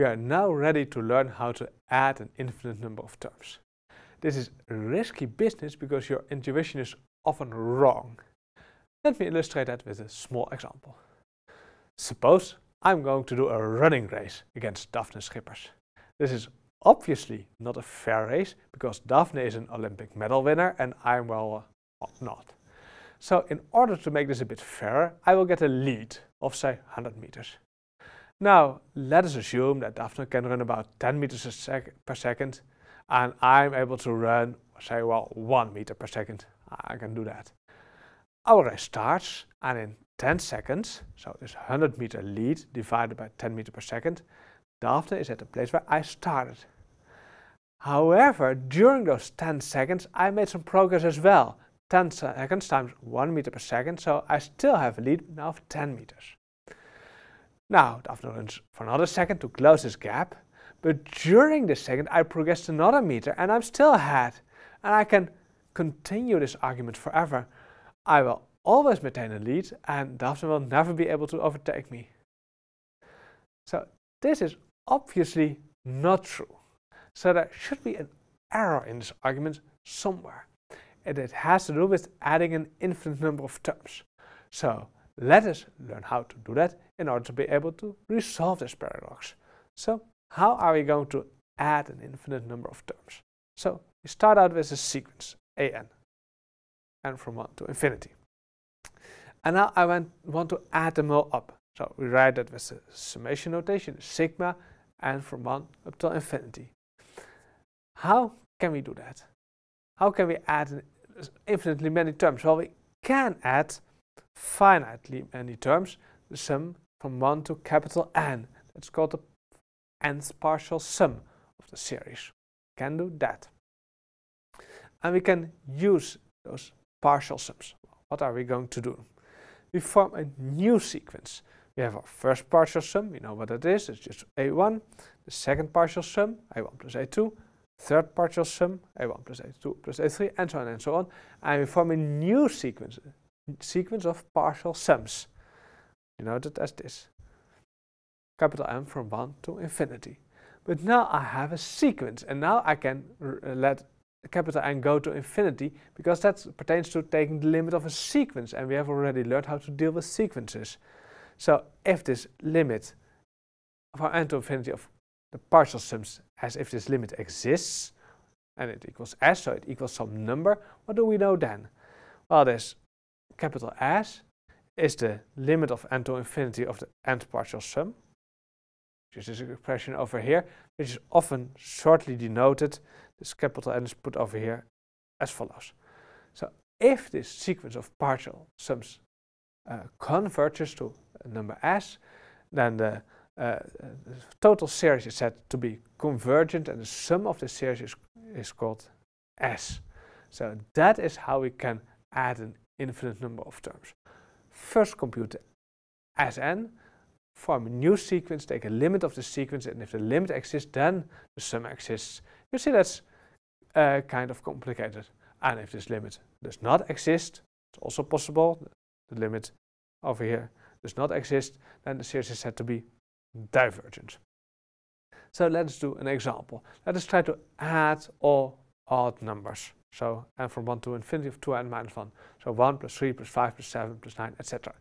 We are now ready to learn how to add an infinite number of terms. This is risky business because your intuition is often wrong. Let me illustrate that with a small example. Suppose I'm going to do a running race against Daphne Schippers. This is obviously not a fair race because Daphne is an Olympic medal winner and I'm, well, not. So in order to make this a bit fairer, I will get a lead of say 100 meters. Now, let us assume that Daphne can run about 10 meters sec per second and I'm able to run, say, well, 1 meter per second. I can do that. Our race starts and in 10 seconds, so this 100 meter lead divided by 10 meter per second, Daphne is at the place where I started. However, during those 10 seconds, I made some progress as well. 10 seconds times 1 meter per second, so I still have a lead now of 10 meters. Now, the for another second to close this gap, but during this second I progressed another meter and I'm still ahead. And I can continue this argument forever. I will always maintain a lead and Daphne will never be able to overtake me. So this is obviously not true. So there should be an error in this argument somewhere. And it has to do with adding an infinite number of terms. So let us learn how to do that in order to be able to resolve this paradox. So how are we going to add an infinite number of terms? So we start out with a sequence, an, and from 1 to infinity. And now I want, want to add them all up. So we write that with the summation notation, sigma, and from 1 up to infinity. How can we do that? How can we add infinitely many terms? Well, we can add finitely many terms, the sum from 1 to capital N. That's called the nth partial sum of the series. We can do that. And we can use those partial sums. What are we going to do? We form a new sequence. We have our first partial sum, we know what that is. it's just a1. The second partial sum, a1 plus a2. Third partial sum, a1 plus a2 plus a3, and so on and so on. And we form a new sequence, sequence of partial sums. You know that as this. Capital M from 1 to infinity. But now I have a sequence and now I can uh, let capital N go to infinity because that pertains to taking the limit of a sequence and we have already learned how to deal with sequences. So if this limit our n to infinity of the partial sums as if this limit exists and it equals s, so it equals some number, what do we know then? Well, there's capital S is the limit of n to infinity of the nth partial sum. which is an expression over here, which is often shortly denoted. This capital N is put over here as follows. So if this sequence of partial sums uh, converges to a number S, then the, uh, the, total series is said to be convergent and the sum of the series is, is called S. So that is how we can add an infinite number of terms. First compute Sn, form a new sequence, take a limit of the sequence, and if the limit exists, then the sum exists. You see that's uh, kind of complicated. And if this limit does not exist, it's also possible, the limit over here does not exist, then the series is said to be divergent. So let's do an example. Let us try to add all odd numbers. So, n from 1 to infinity of 2n minus 1. So 1 plus 3 plus 5 plus 7 plus 9, etc.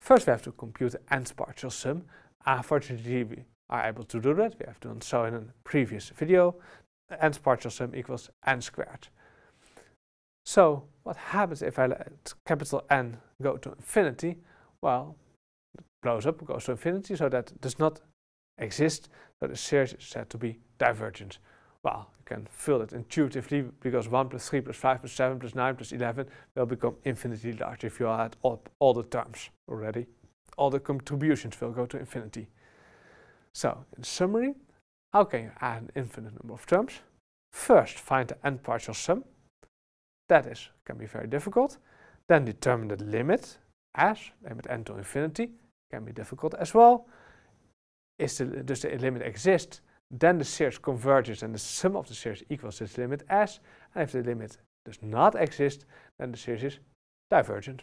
First, we have to compute the nth partial sum. Unfortunately, we are able to do that. We have done so in a previous video. The nth partial sum equals n squared. So, what happens if I let capital N go to infinity? Well, it blows up, goes to infinity, so that does not exist. So the series is said to be divergent well, you can fill it intuitively because 1 plus 3 plus 5 plus 7 plus 9 plus 11 will become infinitely large if you add up all the terms already. All the contributions will go to infinity. So, in summary, how can you add an infinite number of terms? First, find the n partial sum. That is, can be very difficult. Then determine the limit as, limit n to infinity, can be difficult as well. Is the, does the limit exist? then the series converges and the sum of the series equals this limit S. And if the limit does not exist, then the series is divergent.